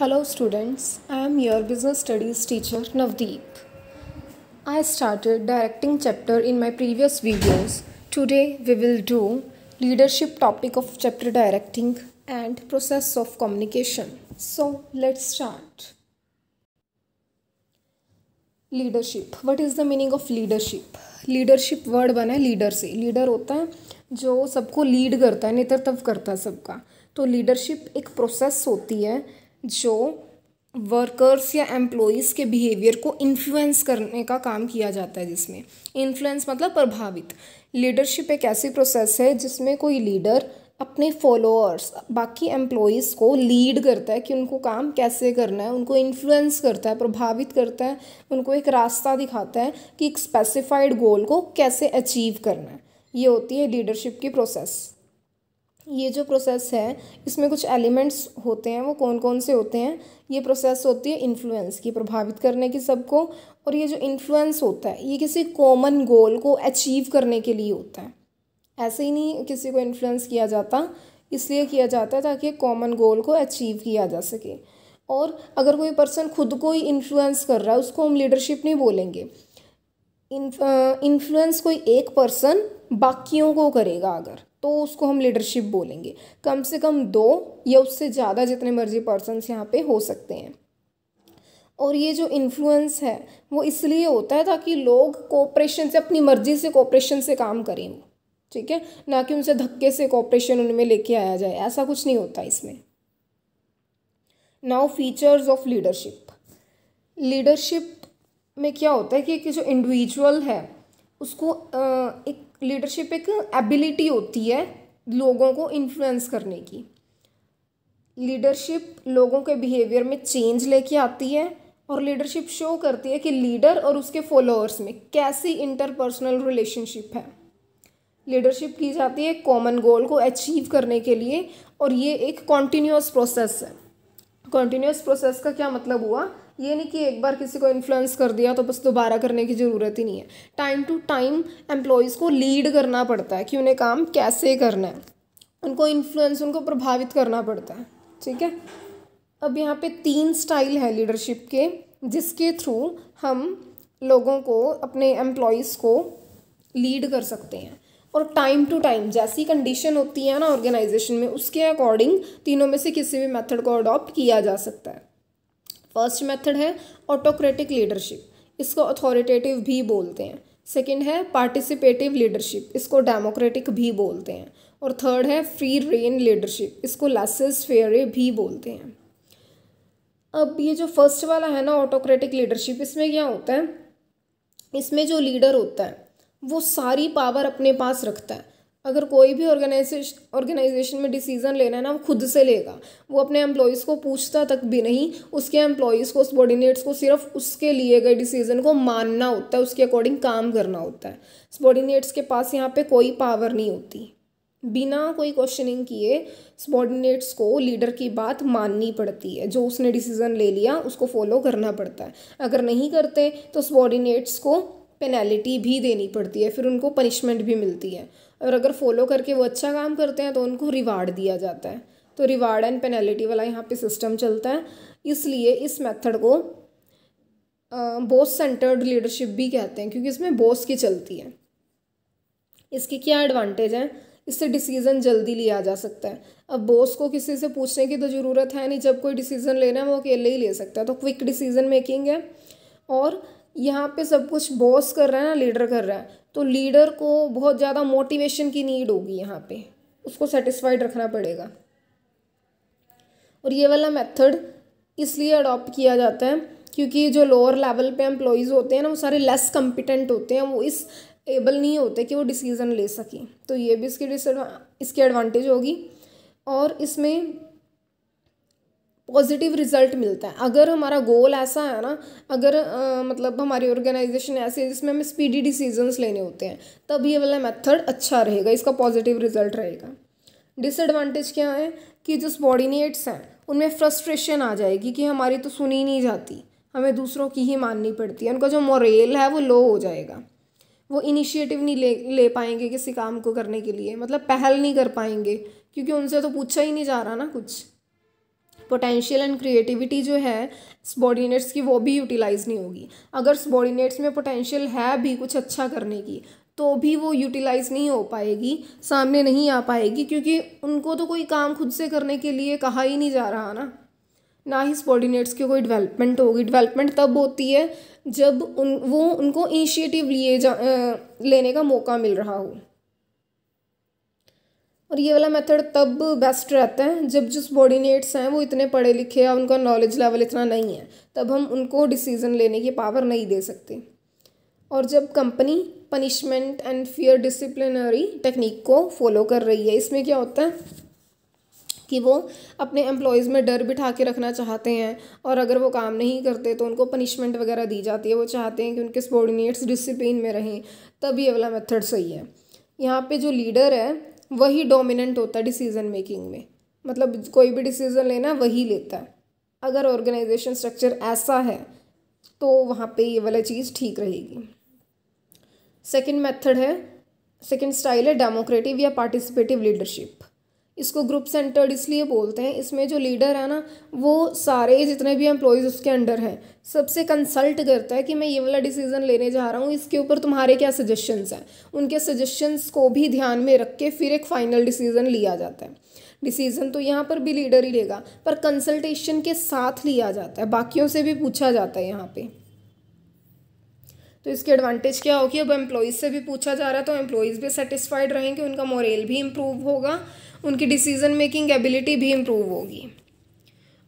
Hello students I am your business studies teacher Navdeep I started directing chapter in my previous videos today we will do leadership topic of chapter directing and process of communication so let's start leadership what is the meaning of leadership leadership word बना है leader से leader होता है जो सबको lead करता है नेतृत्व करता है सबका तो लीडरशिप एक प्रोसेस होती है जो वर्कर्स या एम्प्लॉयज़ के बिहेवियर को इन्फ्लुएंस करने का काम किया जाता है जिसमें इन्फ्लुएंस मतलब प्रभावित लीडरशिप एक ऐसी प्रोसेस है जिसमें कोई लीडर अपने फॉलोअर्स बाकी एम्प्लॉयज़ को लीड करता है कि उनको काम कैसे करना है उनको इन्फ्लुएंस करता है प्रभावित करता है उनको एक रास्ता दिखाता है कि एक स्पेसिफाइड गोल को कैसे अचीव करना है ये होती है लीडरशिप की प्रोसेस ये जो प्रोसेस है इसमें कुछ एलिमेंट्स होते हैं वो कौन कौन से होते हैं ये प्रोसेस होती है इन्फ्लुएंस की प्रभावित करने की सबको और ये जो इन्फ्लुएंस होता है ये किसी कॉमन गोल को अचीव करने के लिए होता है ऐसे ही नहीं किसी को इन्फ्लुएंस किया जाता इसलिए किया जाता है ताकि कॉमन गोल को अचीव किया जा सके और अगर कोई पर्सन खुद को ही इन्फ्लुएंस कर रहा है उसको हम लीडरशिप नहीं बोलेंगे इन्फ्लुएंस कोई एक पर्सन बाकियों को करेगा अगर तो उसको हम लीडरशिप बोलेंगे कम से कम दो या उससे ज़्यादा जितने मर्जी पर्सनस यहाँ पे हो सकते हैं और ये जो इन्फ्लुएंस है वो इसलिए होता है ताकि लोग कोऑपरेशन से अपनी मर्जी से कोऑपरेशन से काम करें ठीक है ना कि उनसे धक्के से कोऑपरेशन उनमें लेके आया जाए ऐसा कुछ नहीं होता इसमें now features of leadership leadership में क्या होता है कि एक जो इंडिविजुअल है उसको एक लीडरशिप एक एबिलिटी होती है लोगों को इन्फ्लुएंस करने की लीडरशिप लोगों के बिहेवियर में चेंज लेके आती है और लीडरशिप शो करती है कि लीडर और उसके फॉलोअर्स में कैसी इंटरपर्सनल रिलेशनशिप है लीडरशिप की जाती है कॉमन गोल को अचीव करने के लिए और ये एक कॉन्टीन्यूस प्रोसेस है कॉन्टीन्यूस प्रोसेस का क्या मतलब हुआ ये नहीं कि एक बार किसी को इन्फ्लुएंस कर दिया तो बस दोबारा करने की ज़रूरत ही नहीं है टाइम टू टाइम एम्प्लॉयज़ को लीड करना पड़ता है कि उन्हें काम कैसे करना है उनको इन्फ्लुएंस उनको प्रभावित करना पड़ता है ठीक है अब यहाँ पे तीन स्टाइल है लीडरशिप के जिसके थ्रू हम लोगों को अपने एम्प्लॉयज़ को लीड कर सकते हैं और टाइम टू टाइम जैसी कंडीशन होती है ना ऑर्गेनाइजेशन में उसके अकॉर्डिंग तीनों में से किसी भी मेथड को अडॉप्ट किया जा सकता है फर्स्ट मेथड है ऑटोक्रेटिक लीडरशिप इसको अथॉरिटेटिव भी बोलते हैं सेकेंड है पार्टिसिपेटिव लीडरशिप इसको डेमोक्रेटिक भी बोलते हैं और थर्ड है फ्री रेन लीडरशिप इसको लेसेस फेयरे भी बोलते हैं अब ये जो फर्स्ट वाला है ना ऑटोक्रेटिक लीडरशिप इसमें क्या होता है इसमें जो लीडर होता है वो सारी पावर अपने पास रखता है अगर कोई भी ऑर्गेनाइजेशन ऑर्गेनाइजेशन में डिसीज़न लेना है ना वो खुद से लेगा वो अपने एम्प्लॉयज़ को पूछता तक भी नहीं उसके एम्प्लॉयज़ को सबॉर्डिनेट्स को सिर्फ उसके लिए गए डिसीज़न को मानना होता है उसके अकॉर्डिंग काम करना होता है सबॉर्डिनेट्स के पास यहाँ पे कोई पावर नहीं होती बिना कोई क्वेश्चनिंग किए सबॉर्डिनेट्स को लीडर की बात माननी पड़ती है जो उसने डिसीज़न ले लिया उसको फॉलो करना पड़ता है अगर नहीं करते तो सबॉर्डिनेट्स को पेनल्टी भी देनी पड़ती है फिर उनको पनिशमेंट भी मिलती है और अगर फॉलो करके वो अच्छा काम करते हैं तो उनको रिवार्ड दिया जाता है तो रिवार्ड एंड पेनल्टी वाला यहाँ पे सिस्टम चलता है इसलिए इस मेथड को बॉस सेंटर्ड लीडरशिप भी कहते हैं क्योंकि इसमें बॉस की चलती है इसकी क्या एडवांटेज है इससे डिसीज़न जल्दी लिया जा सकता है अब बॉस को किसी से पूछने की तो ज़रूरत है नहीं जब कोई डिसीज़न लेना है वो अकेले ही ले सकता है तो क्विक डिसीज़न मेकिंग है और यहाँ पे सब कुछ बॉस कर रहा है ना लीडर कर रहा है तो लीडर को बहुत ज़्यादा मोटिवेशन की नीड होगी यहाँ पे उसको सेटिस्फाइड रखना पड़ेगा और ये वाला मेथड इसलिए अडॉप्ट किया जाता है क्योंकि जो लोअर लेवल पे एम्प्लॉयज़ होते हैं ना वो सारे लेस कम्पिटेंट होते हैं वो इस एबल नहीं होते कि वो डिसीज़न ले सकें तो ये भी इसकी डिस इसकी एडवांटेज होगी और इसमें पॉजिटिव रिजल्ट मिलता है अगर हमारा गोल ऐसा है ना अगर आ, मतलब हमारी ऑर्गेनाइजेशन ऐसी है जिसमें हमें स्पीडी डिसीजंस लेने होते हैं तब ये वाला मेथड अच्छा रहेगा इसका पॉजिटिव रिजल्ट रहेगा डिसएडवांटेज क्या है कि जो सबॉर्डिनेट्स हैं उनमें फ्रस्ट्रेशन आ जाएगी कि हमारी तो सुनी नहीं जाती हमें दूसरों की ही माननी पड़ती है उनका जो मोरेल है वो लो हो जाएगा वो इनिशिएटिव नहीं ले ले पाएंगे किसी काम को करने के लिए मतलब पहल नहीं कर पाएंगे क्योंकि उनसे तो पूछा ही नहीं जा रहा ना कुछ पोटेंशियल एंड क्रिएटिविटी जो है सबॉर्डिनेट्स की वो भी यूटिलाइज़ नहीं होगी अगर सबॉर्डिनेट्स में पोटेंशियल है भी कुछ अच्छा करने की तो भी वो यूटिलाइज़ नहीं हो पाएगी सामने नहीं आ पाएगी क्योंकि उनको तो कोई काम खुद से करने के लिए कहा ही नहीं जा रहा ना ना ही सबॉर्डिनेट्स की कोई डेवलपमेंट होगी डेवलपमेंट तब होती है जब उन वो उनको इनिशिएटिव लिए जा लेने का मौका मिल रहा हो और ये वाला मेथड तब बेस्ट रहता है जब जो सबॉर्डिनेट्स हैं वो इतने पढ़े लिखे या उनका नॉलेज लेवल इतना नहीं है तब हम उनको डिसीज़न लेने की पावर नहीं दे सकते और जब company punishment and fear disciplinary technique को फॉलो कर रही है इसमें क्या होता है कि वो अपने एम्प्लॉयज़ में डर बिठा के रखना चाहते हैं और अगर वो काम नहीं करते तो उनको पनिशमेंट वगैरह दी जाती है वो चाहते हैं कि उनके सबॉर्डिनेट्स डिसिप्लिन में रहें तब ये वाला मेथड सही है यहाँ पे जो लीडर है वही डोमिनेंट होता है डिसीज़न मेकिंग में मतलब कोई भी डिसीज़न लेना वही लेता है अगर ऑर्गेनाइजेशन स्ट्रक्चर ऐसा है तो वहाँ पे ये वाला चीज़ ठीक रहेगी सेकंड मेथड है सेकंड स्टाइल है डेमोक्रेटिव या पार्टिसिपेटिव लीडरशिप इसको ग्रुप सेंटर्ड इसलिए बोलते हैं इसमें जो लीडर है ना वो सारे जितने भी एम्प्लॉयज़ उसके अंडर हैं सबसे कंसल्ट करता है कि मैं ये वाला डिसीज़न लेने जा रहा हूँ इसके ऊपर तुम्हारे क्या सजेशंस हैं उनके सजेशंस को भी ध्यान में रख के फिर एक फ़ाइनल डिसीज़न लिया जाता है डिसीज़न तो यहाँ पर भी लीडर ही लेगा पर कंसल्टेशन के साथ लिया जाता है बाकियों से भी पूछा जाता है यहाँ पर तो इसके एडवांटेज क्या होगी अब एम्प्लॉयज़ से भी पूछा जा रहा है तो एम्प्लॉयज़ भी सेटिस्फाइड रहेंगे उनका मोरेल भी इम्प्रूव होगा उनकी डिसीज़न मेकिंग एबिलिटी भी इम्प्रूव होगी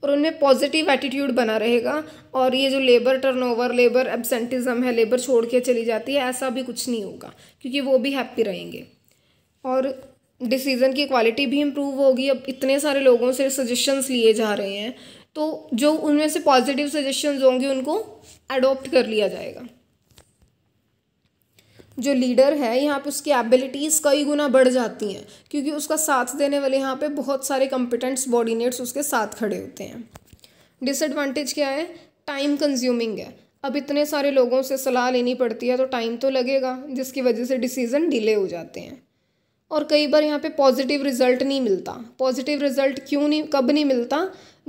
और उनमें पॉजिटिव एटीट्यूड बना रहेगा और ये जो लेबर टर्नओवर लेबर एबसेंटिज़म है लेबर छोड़ के चली जाती है ऐसा भी कुछ नहीं होगा क्योंकि वो भी हैप्पी रहेंगे और डिसीज़न की क्वालिटी भी इम्प्रूव होगी अब इतने सारे लोगों से सजेशंस लिए जा रहे हैं तो जो उनमें से पॉजिटिव सजेशंस होंगे उनको अडोप्ट कर लिया जाएगा जो लीडर है यहाँ पे उसकी एबिलिटीज़ कई गुना बढ़ जाती हैं क्योंकि उसका साथ देने वाले यहाँ पे बहुत सारे कॉम्पिटेंट्स बॉडीनेट्स उसके साथ खड़े होते हैं डिसएडवांटेज क्या है टाइम कंज्यूमिंग है अब इतने सारे लोगों से सलाह लेनी पड़ती है तो टाइम तो लगेगा जिसकी वजह से डिसीज़न डिले हो जाते हैं और कई बार यहाँ पे पॉजिटिव रिजल्ट नहीं मिलता पॉजिटिव रिजल्ट क्यों नहीं कब नहीं मिलता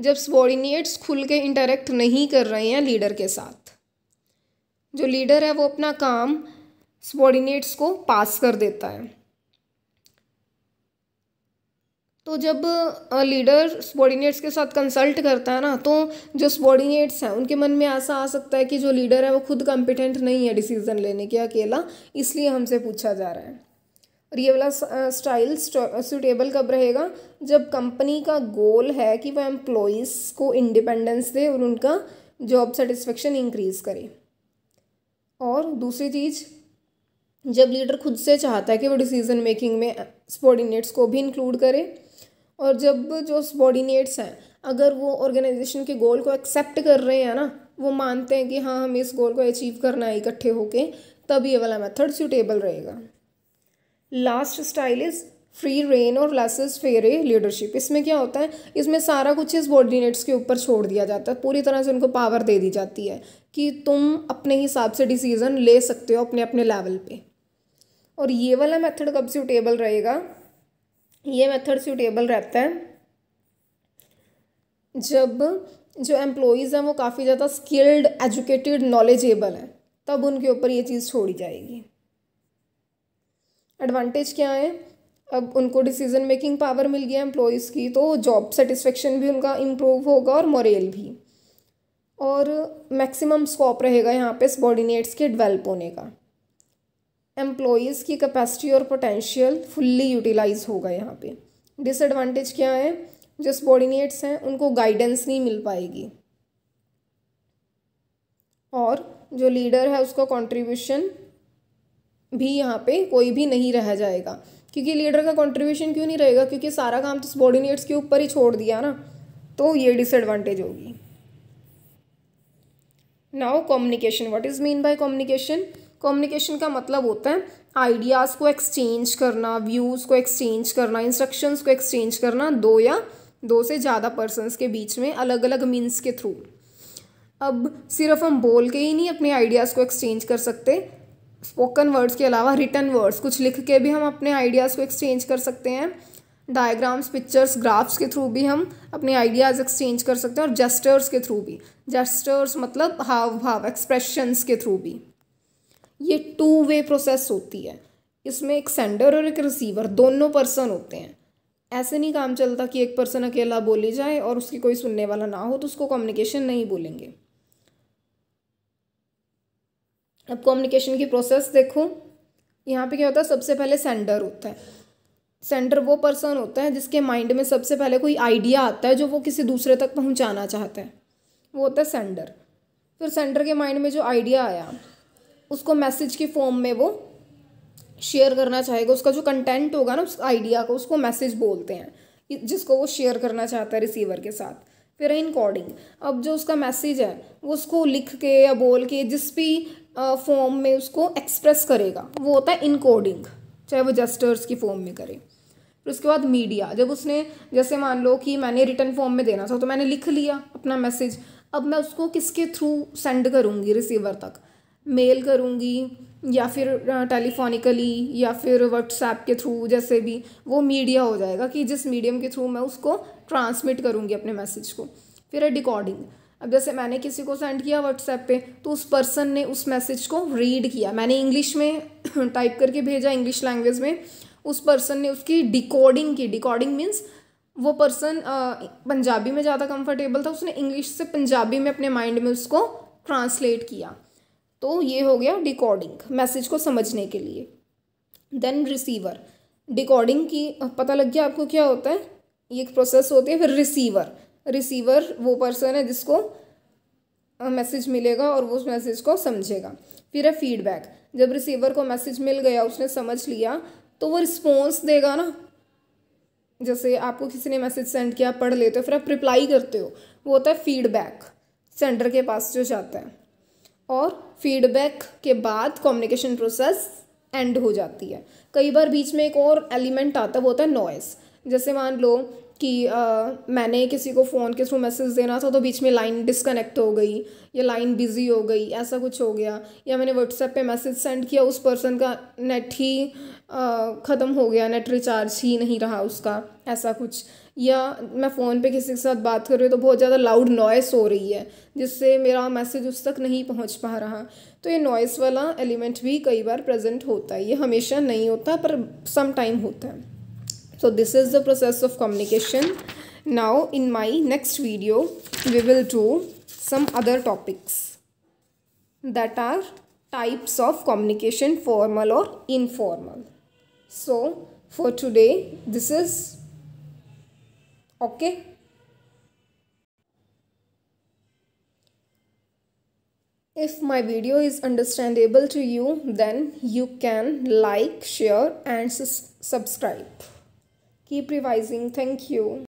जब सबॉर्डिनेट्स खुल के इंटरेक्ट नहीं कर रहे हैं लीडर के साथ जो लीडर है वो अपना काम सबॉर्डिनेट्स को पास कर देता है तो जब लीडर सबॉर्डिनेट्स के साथ कंसल्ट करता है ना तो जो सबॉर्डिनेट्स हैं उनके मन में ऐसा आ सकता है कि जो लीडर है वो खुद कॉम्पिटेंट नहीं है डिसीजन लेने के अकेला इसलिए हमसे पूछा जा रहा है और ये वाला स्टाइल सूटेबल कब रहेगा जब कंपनी का गोल है कि वह एम्प्लॉयज़ को इंडिपेंडेंस दे और उनका जॉब सेटिस्फेक्शन इंक्रीज़ करे और दूसरी चीज़ जब लीडर खुद से चाहता है कि वो डिसीज़न मेकिंग में सबॉर्डिनेट्स को भी इंक्लूड करे और जब जो सबॉर्डिनेट्स हैं अगर वो ऑर्गेनाइजेशन के गोल को एक्सेप्ट कर रहे हैं ना वो मानते हैं कि हाँ हमें इस गोल को अचीव करना है इकट्ठे होके तब ये वाला मेथड सूटेबल रहेगा last style is free rein और लेसेस फेरे लीडरशिप इसमें क्या होता है इसमें सारा कुछ इस बॉर्डिनेट्स के ऊपर छोड़ दिया जाता है पूरी तरह से उनको पावर दे दी जाती है कि तुम अपने हिसाब से डिसीज़न ले सकते हो अपने अपने लेवल पे और ये वाला मेथड कब सूटेबल रहेगा ये मेथड सूटेबल रहता है जब जो एम्प्लॉयज़ हैं वो काफ़ी ज़्यादा स्किल्ड एजुकेटेड नॉलेजेबल हैं तब उनके ऊपर ये चीज़ छोड़ी जाएगी एडवांटेज क्या है अब उनको डिसीजन मेकिंग पावर मिल गया एम्प्लॉयज़ की तो जॉब सेटिस्फेक्शन भी उनका इम्प्रूव होगा और मोरेल भी और मैक्सिमम स्कोप रहेगा यहाँ पे सबॉर्डिनेट्स के डेवलप होने का एम्प्लॉयज़ की कैपेसिटी और पोटेंशियल फुल्ली यूटिलाइज होगा यहाँ पे डिसएडवांटेज क्या है जो सबॉर्डिनेट्स हैं उनको गाइडेंस नहीं मिल पाएगी और जो लीडर है उसका कंट्रीब्यूशन भी यहाँ पे कोई भी नहीं रह जाएगा क्योंकि लीडर का कंट्रीब्यूशन क्यों नहीं रहेगा क्योंकि सारा काम तो सबॉर्डिनेट्स के ऊपर ही छोड़ दिया ना तो ये डिसएडवांटेज होगी now communication what is mean by communication communication का मतलब होता है आइडियाज़ को एक्सचेंज करना व्यूज़ को एक्सचेंज करना इंस्ट्रक्शंस को एक्सचेंज करना दो या दो से ज़्यादा पर्सनस के बीच में अलग अलग मीन्स के थ्रू अब सिर्फ हम बोल के ही नहीं अपने आइडियाज़ को एक्सचेंज कर सकते स्पोकन वर्ड्स के अलावा रिटर्न वर्ड्स कुछ लिख के भी हम अपने आइडियाज़ को एक्सचेंज कर सकते हैं डायग्राम्स पिक्चर्स ग्राफ्स के थ्रू भी हम अपने आइडियाज़ एक्सचेंज कर सकते हैं और जेस्टर्स के थ्रू भी जेस्टर्स मतलब हाव भाव एक्सप्रेशंस के थ्रू भी ये टू वे प्रोसेस होती है इसमें एक सेंडर और एक रिसीवर दोनों पर्सन होते हैं ऐसे नहीं काम चलता कि एक पर्सन अकेला बोली जाए और उसकी कोई सुनने वाला ना हो तो उसको कम्युनिकेशन नहीं बोलेंगे अब कम्युनिकेशन की प्रोसेस देखो यहाँ पे क्या होता है सबसे पहले सेंडर होता है सेंडर वो पर्सन होता है जिसके माइंड में सबसे पहले कोई आइडिया आता है जो वो किसी दूसरे तक पहुँचाना चाहता है वो होता है सेंडर फिर सेंडर के माइंड में जो आइडिया आया उसको मैसेज के फॉर्म में वो शेयर करना चाहेगा उसका जो कंटेंट होगा ना उस आइडिया को उसको मैसेज बोलते हैं जिसको वो शेयर करना चाहता है रिसीवर के साथ फिर है इनकॉर्डिंग अब जो उसका मैसेज है वो उसको लिख के या बोल के जिस भी फॉर्म में उसको एक्सप्रेस करेगा वो होता है इनकोडिंग चाहे वो जस्टर्स की फॉर्म में करे फिर उसके बाद मीडिया जब उसने जैसे मान लो कि मैंने रिटर्न फॉर्म में देना था तो मैंने लिख लिया अपना मैसेज अब मैं उसको किसके थ्रू सेंड करूँगी रिसीवर तक मेल करूँगी या फिर टेलीफोनिकली या फिर व्हाट्सएप के थ्रू जैसे भी वो मीडिया हो जाएगा कि जिस मीडियम के थ्रू मैं उसको ट्रांसमिट करूँगी अपने मैसेज को फिर है डिकॉर्डिंग अब जैसे मैंने किसी को सेंड किया व्हाट्सएप पे तो उस पर्सन ने उस मैसेज को रीड किया मैंने इंग्लिश में टाइप करके भेजा इंग्लिश लैंग्वेज में उस पर्सन ने उसकी डिकोडिंग की डिकोडिंग मीन्स वो पर्सन पंजाबी में ज़्यादा कंफर्टेबल था उसने इंग्लिश से पंजाबी में अपने माइंड में उसको ट्रांसलेट किया तो ये हो गया डिकॉर्डिंग मैसेज को समझने के लिए देन रिसीवर डिकॉर्डिंग की पता लग गया आपको क्या होता है ये एक प्रोसेस होती है फिर रिसीवर रिसीवर वो पर्सन है जिसको मैसेज मिलेगा और वो उस मैसेज को समझेगा फिर है फीडबैक जब रिसीवर को मैसेज मिल गया उसने समझ लिया तो वो रिस्पॉन्स देगा ना जैसे आपको किसी ने मैसेज सेंड किया पढ़ लेते हो फिर आप रिप्लाई करते हो वो होता है फीडबैक सेंडर के पास जो जाता है और फीडबैक के बाद कम्युनिकेशन प्रोसेस एंड हो जाती है कई बार बीच में एक और एलिमेंट आता है वो होता है नॉइस जैसे मान लो कि आ, मैंने किसी को फ़ोन के थ्रू मैसेज देना था तो बीच में लाइन डिसकनेक्ट हो गई या लाइन बिज़ी हो गई ऐसा कुछ हो गया या मैंने व्हाट्सएप पे मैसेज सेंड किया उस पर्सन का नेट ही ख़त्म हो गया नेट रिचार्ज ही नहीं रहा उसका ऐसा कुछ या मैं फ़ोन पे किसी के साथ बात कर रही हूँ तो बहुत ज़्यादा लाउड नॉइस हो रही है जिससे मेरा मैसेज उस तक नहीं पहुँच पा रहा तो ये नॉइस वाला एलिमेंट भी कई बार प्रेजेंट होता है ये हमेशा नहीं होता पर सम टाइम होता है so this is the process of communication now in my next video we will do some other topics that are types of communication formal or informal so for today this is okay If my video is understandable to you, then you can like, share and subscribe. Keep revising. Thank you.